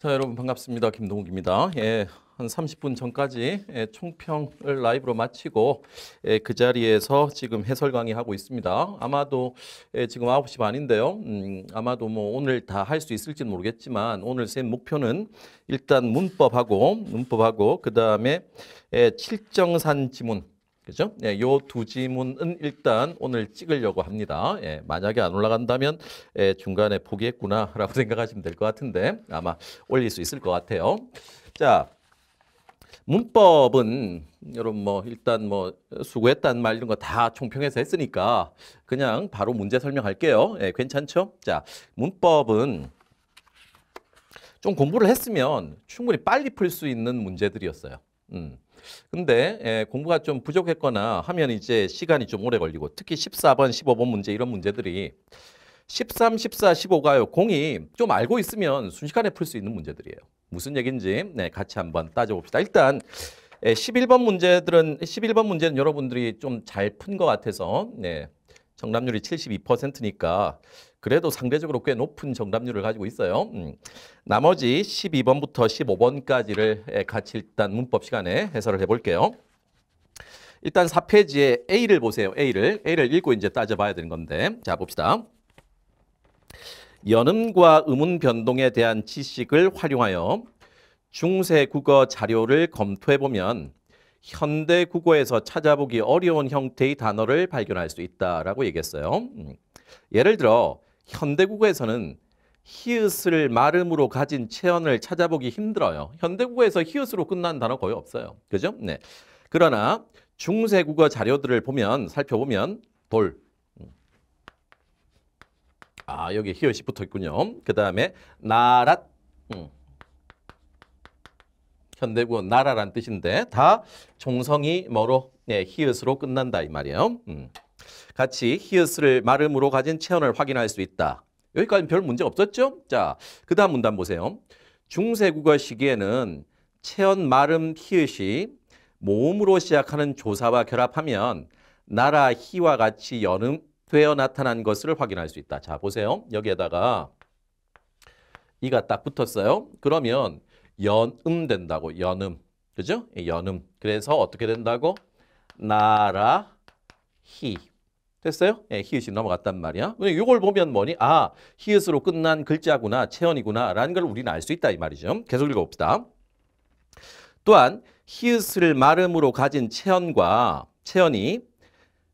자 여러분 반갑습니다. 김동욱입니다. 예, 한 30분 전까지 예, 총평을 라이브로 마치고 예, 그 자리에서 지금 해설 강의하고 있습니다. 아마도 예, 지금 9시 반인데요. 음, 아마도 뭐 오늘 다 할 수 있을지는 모르겠지만 오늘 쌤 목표는 일단 문법하고 문법하고 그 다음에 예, 칠정산 지문 그죠? 예, 요두 지문은 일단 오늘 찍으려고 합니다. 예, 만약에 안 올라간다면 예, 중간에 포기했구나라고 생각하시면 될 것 같은데 아마 올릴 수 있을 것 같아요. 자, 문법은 여러분 뭐 일단 뭐 수고했단 말 이런 거 다 총평해서 했으니까 그냥 바로 문제 설명할게요. 예, 괜찮죠? 자, 문법은 좀 공부를 했으면 충분히 빨리 풀 수 있는 문제들이었어요. 음. 근데 예, 공부가 좀 부족했거나 하면 이제 시간이 좀 오래 걸리고 특히 14번, 15번 문제 이런 문제들이 13, 14, 15가요. 공이 좀 알고 있으면 순식간에 풀 수 있는 문제들이에요. 무슨 얘기인지 네, 같이 한번 따져봅시다. 일단 11번 예, 문제들은 11번 문제는 여러분들이 좀 잘 푼 것 같아서 네, 정답률이 72%니까 그래도 상대적으로 꽤 높은 정답률을 가지고 있어요. 음. 나머지 12번부터 15번까지를 같이 예, 일단 문법 시간에 해설을 해볼게요. 일단 4페이지에 A를 보세요. A를. A를 읽고 이제 따져봐야 되는 건데. 자, 봅시다. 연음과 음운 변동에 대한 지식을 활용하여 중세 국어 자료를 검토해 보면 현대 국어에서 찾아보기 어려운 형태의 단어를 발견할 수있다라 얘기했어요. 음. 예를 들어 현대국어에서는 히읗을 마름으로 가진 체언을 찾아보기 힘들어요. 현대국어에서 히읗으로 끝난 단어 거의 없어요. 그죠? 네. 그러나 중세국어 자료들을 보면 살펴보면 돌. 음. 아 여기 히읗이 붙어 있군요. 그 다음에 나랏. 음. 현대국어 나라란 뜻인데 다 종성이 뭐로 네, 히읗으로 끝난다 이 말이에요. 음. 같이 히읗을 마름으로 가진 체언을 확인할 수 있다. 여기까지는 별 문제 없었죠? 자, 그 다음 문단 보세요. 중세국어 시기에는 체언 마름 히읗이 모음으로 시작하는 조사와 결합하면 나라 히와 같이 연음되어 나타난 것을 확인할 수 있다. 자, 보세요. 여기에다가 이가 딱 붙었어요. 그러면 연음된다고, 연음. 그죠? 연음. 그래서 어떻게 된다고? 나라 히. 됐어요? 예, 히읗이 넘어갔단 말이야. 이걸 보면 뭐니? 아, 히읗으로 끝난 글자구나, 체언이구나 라는 걸 우리는 알 수 있다 이 말이죠. 계속 읽어봅시다. 또한 히읗을 마름으로 가진 체언과 체언이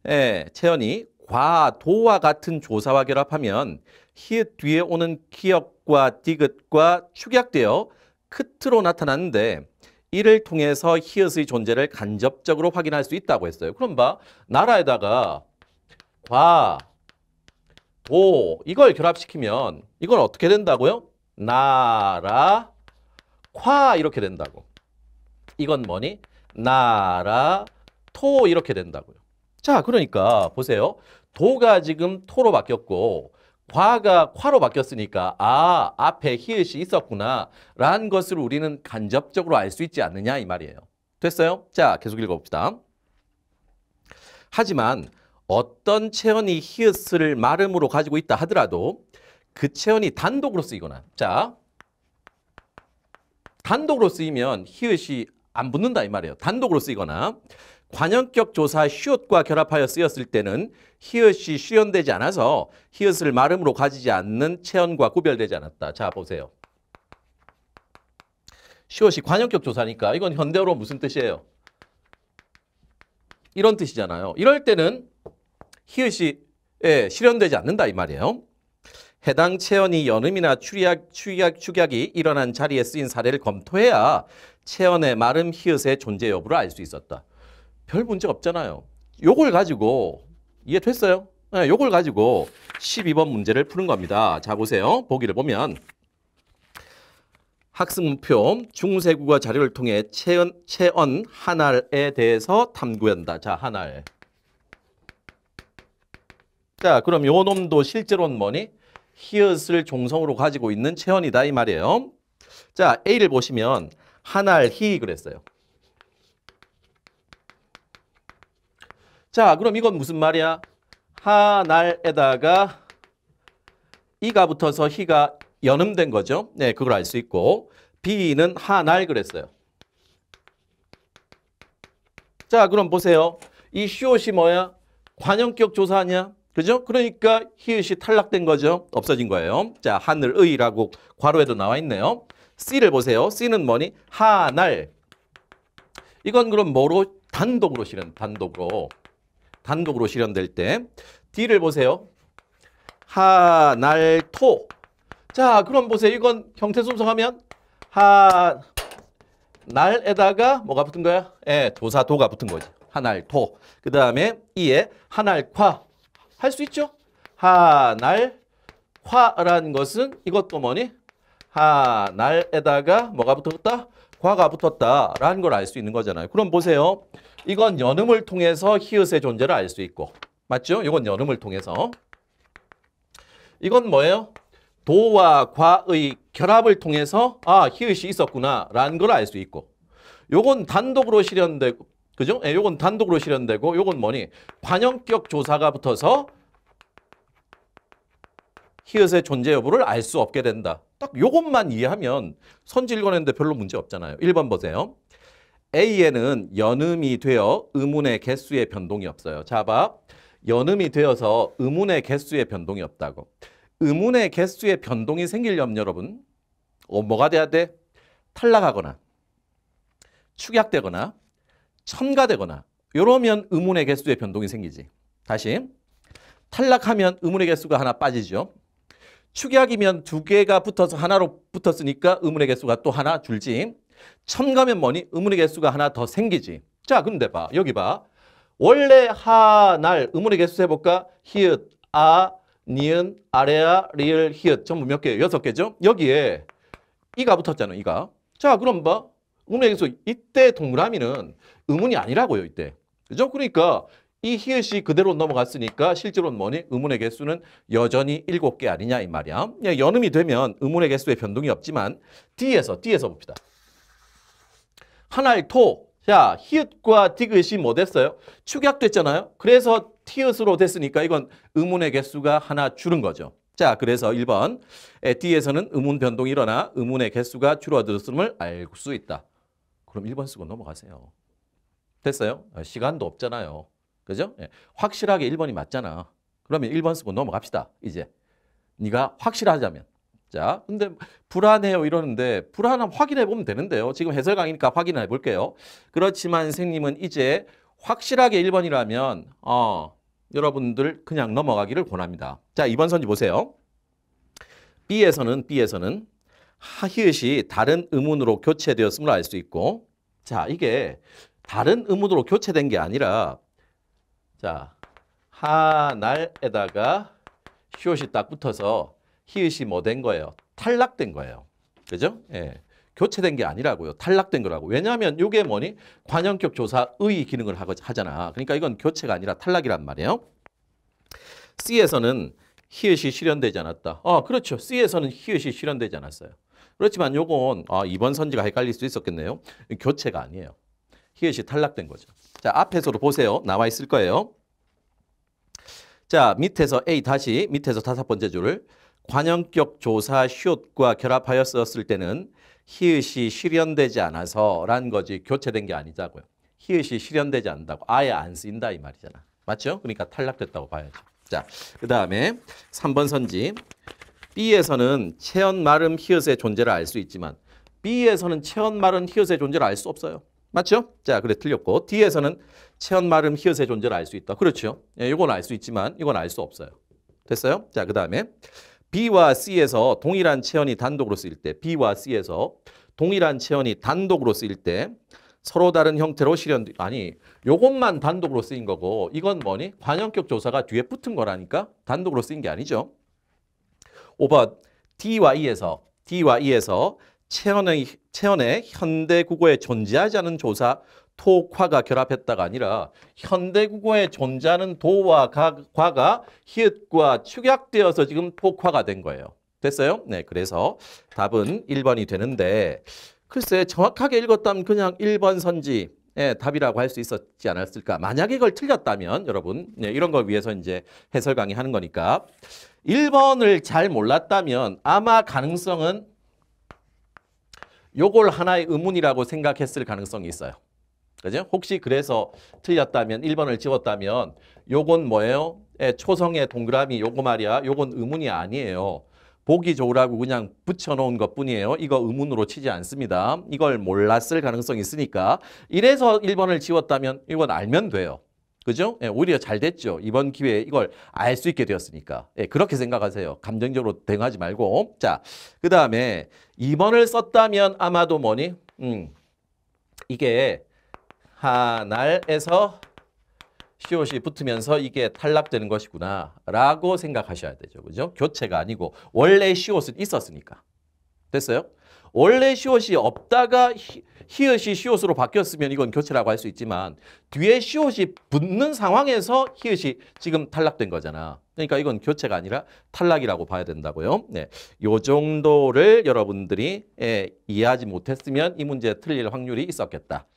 예, 체언이 과도와 같은 조사와 결합하면 히읗 뒤에 오는 기역과 디귿과 축약되어 크트로 나타나는데 이를 통해서 히읗의 존재를 간접적으로 확인할 수 있다고 했어요. 그럼 봐, 나라에다가 과, 아, 도 이걸 결합시키면 이건 어떻게 된다고요? 나라, 과 이렇게 된다고. 이건 뭐니? 나라, 토 이렇게 된다고요. 자, 그러니까 보세요. 도가 지금 토로 바뀌었고 과가 과로 바뀌었으니까 아, 앞에 히읗이 있었구나 라는 것을 우리는 간접적으로 알 수 있지 않느냐 이 말이에요. 됐어요? 자, 계속 읽어봅시다. 하지만 어떤 체언이 히읗을 마름으로 가지고 있다 하더라도 그체언이 단독으로 쓰이거나 자 단독으로 쓰이면 히읗이 안 붙는다 이 말이에요. 단독으로 쓰이거나 관형격 조사 시옷과 결합하여 쓰였을 때는 히읗이 실연되지 않아서 히읗을 마름으로 가지지 않는 체언과 구별되지 않았다. 자 보세요. 시옷이 관형격 조사니까 이건 현대어로 무슨 뜻이에요? 이런 뜻이잖아요. 이럴 때는 히읗이 예, 실현되지 않는다 이 말이에요. 해당 체언이 연음이나 추리약, 추리약, 축약이 일어난 자리에 쓰인 사례를 검토해야 체언의 마름 히읗의 존재 여부를 알 수 있었다. 별 문제 없잖아요. 요걸 가지고 이해됐어요? 네, 요걸 가지고 12번 문제를 푸는 겁니다. 자 보세요. 보기를 보면 학습문표 중세국어 자료를 통해 체언, 체언 한알에 대해서 탐구한다. 자 한알. 자, 그럼 요 놈도 실제로는 뭐니? 히읗을 종성으로 가지고 있는 체언이다 이 말이에요. 자, A를 보시면 한알 히 그랬어요. 자, 그럼 이건 무슨 말이야? 하날에다가 이가 붙어서 히가 연음된 거죠. 네, 그걸 알 수 있고 B는 하날 그랬어요. 자, 그럼 보세요. 이 시옷이 뭐야? 관형격 조사 아니야? 그죠? 그러니까 히읗이 탈락된 거죠. 없어진 거예요. 자, 하늘의라고 괄호에도 나와 있네요. C를 보세요. C는 뭐니? 하날. 이건 그럼 뭐로? 단독으로 실현, 단독으로. 단독으로 실현될 때. D를 보세요. 하날 토. 자, 그럼 보세요. 이건 형태 순서하면 하 날에다가 뭐가 붙은 거야? 예, 도사 도가 붙은 거지. 하날 토. 그다음에 이에 하날과 할수 있죠. 하날 화라는 것은 이것도 뭐니? 하날에다가 뭐가 붙었다? 과가 붙었다라는 걸 알 수 있는 거잖아요. 그럼 보세요. 이건 연음을 통해서 히읗의 존재를 알 수 있고 맞죠? 이건 연음을 통해서 이건 뭐예요? 도와 과의 결합을 통해서 아 히읗이 있었구나라는 걸 알 수 있고 요건 단독으로 실현되고 그죠? 예, 요건 단독으로 실현되고 요건 뭐니? 관형격 조사가 붙어서 히읗의 존재 여부를 알 수 없게 된다. 딱 요것만 이해하면 선지 읽어냈는데 별로 문제 없잖아요. 1번 보세요. A에는 연음이 되어 의문의 개수의 변동이 없어요. 자, 봐. 연음이 되어서 의문의 개수의 변동이 없다고. 의문의 개수의 변동이 생기려면 여러분 어, 뭐가 돼야 돼? 탈락하거나 축약되거나 첨가되거나 이러면 의문의 개수의 변동이 생기지. 다시 탈락하면 의문의 개수가 하나 빠지죠. 축약이면 두 개가 붙어서 하나로 붙었으니까 의문의 개수가 또 하나 줄지. 첨가면 뭐니? 의문의 개수가 하나 더 생기지. 자, 근데 봐. 여기 봐. 원래 하, 날, 의문의 개수 해볼까? 히읗, 아, 니은, 아레아, 리을, 히읗. 전부 몇 개? 여섯 개죠? 여기에 이가 붙었잖아, 이가. 자, 그럼 봐. 운명에서 이때 동그라미는 의문이 아니라고요. 이때. 그죠? 그러니까 이 히읗이 그대로 넘어갔으니까 실제로는 뭐니? 의문의 개수는 여전히 일곱 개 아니냐 이 말이야. 예, 연음이 되면 의문의 개수에 변동이 없지만 D에서 D에서 봅시다. 하나의 토. 자, 히읗과 디귿이 뭐 됐어요? 축약됐잖아요. 그래서 티읕으로 됐으니까 이건 의문의 개수가 하나 줄은 거죠. 자, 그래서 1번 D에서는 의문 변동이 일어나 의문의 개수가 줄어들었음을 알 수 있다. 그럼 1번 쓰고 넘어가세요. 됐어요? 아, 시간도 없잖아요. 그죠? 예. 확실하게 1번이 맞잖아. 그러면 1번 쓰고 넘어갑시다. 이제. 네가 확실하자면. 자, 근데 불안해요 이러는데 불안함 확인해 보면 되는데요. 지금 해설 강의니까 확인해 볼게요. 그렇지만 선생님은 이제 확실하게 1번이라면 어, 여러분들 그냥 넘어가기를 권합니다. 자, 2번 선지 보세요. B에서는 B에서는 하히읗이 다른 음운으로 교체되었음을 알 수 있고 자 이게 다른 음운으로 교체된 게 아니라 자 하날에다가 히읗이 딱 붙어서 히읗이 뭐 된 거예요? 탈락된 거예요. 그죠? 예. 교체된 게 아니라고요. 탈락된 거라고. 왜냐하면 이게 뭐니? 관형격 조사의 기능을 하잖아. 그러니까 이건 교체가 아니라 탈락이란 말이에요. C에서는 히읗이 실현되지 않았다. 어, 아, 그렇죠. C에서는 히읗이 실현되지 않았어요. 그렇지만 요건 아, 2번 선지가 헷갈릴 수 있었겠네요. 교체가 아니에요. 히읗이 탈락된 거죠. 자, 앞에서도 보세요. 나와 있을 거예요. 자, 밑에서 A 다시 밑에서 다섯 번째 줄을 관형격 조사 시과 결합하여 썼을 때는 히읗이 실현되지 않아서란 거지 교체된 게 아니자고요. 히읗이 실현되지 않는다고 아예 안쓰다이 말이잖아. 맞죠? 그러니까 탈락됐다고 봐야죠. 자, 그 다음에 3번 선지 B에서는 체언 마름 히읗의 존재를 알 수 있지만 B에서는 체언 마름 히읗의 존재를 알 수 없어요. 맞죠? 자, 그래 틀렸고 D에서는 체언 마름 히읗의 존재를 알 수 있다. 그렇죠? 예, 이건 알 수 있지만 이건 알 수 없어요. 됐어요? 자, 그다음에 B와 C에서 동일한 체언이 단독으로 쓰일 때 B와 C에서 동일한 체언이 단독으로 쓰일 때 서로 다른 형태로 실현 아니 요것만 단독으로 쓰인 거고 이건 뭐니 관형격 조사가 뒤에 붙은 거라니까 단독으로 쓰인 게 아니죠. 5번 D와 E에서 D와 E에서 체언의, 체언의 현대 국어에 존재하지 않은 조사 토과가 결합했다가 아니라 현대 국어에 존재하는 도와 가, 과가 히읗과 축약되어서 지금 토과가 된 거예요. 됐어요? 네, 그래서 답은 1번이 되는데 글쎄 정확하게 읽었다면 그냥 1번 선지 예, 답이라고 할 수 있었지 않았을까. 만약에 이걸 틀렸다면 여러분 예, 이런 걸 위해서 이제 해설 강의하는 거니까 1번을 잘 몰랐다면 아마 가능성은 요걸 하나의 의문이라고 생각했을 가능성이 있어요. 그죠? 혹시 그래서 틀렸다면 1번을 지웠다면 요건 뭐예요? 예, 초성의 동그라미 요거 말이야. 요건 의문이 아니에요. 보기 좋으라고 그냥 붙여놓은 것 뿐이에요. 이거 의문으로 치지 않습니다. 이걸 몰랐을 가능성이 있으니까. 이래서 1번을 지웠다면 이건 알면 돼요. 그죠? 예, 오히려 잘 됐죠. 이번 기회에 이걸 알 수 있게 되었으니까. 예, 그렇게 생각하세요. 감정적으로 대응하지 말고. 자, 그 다음에 2번을 썼다면 아마도 뭐니? 음, 이게 하 날, 에서 시옷이 붙으면서 이게 탈락되는 것이구나 라고 생각하셔야 되죠. 그죠? 교체가 아니고 원래 시옷은 있었으니까. 됐어요? 원래 시옷이 없다가 히읗이 시옷으로 바뀌었으면 이건 교체라고 할 수 있지만 뒤에 시옷이 붙는 상황에서 히읗이 지금 탈락된 거잖아. 그러니까 이건 교체가 아니라 탈락이라고 봐야 된다고요. 네, 요 정도를 여러분들이 예, 이해하지 못했으면 이 문제 틀릴 확률이 있었겠다.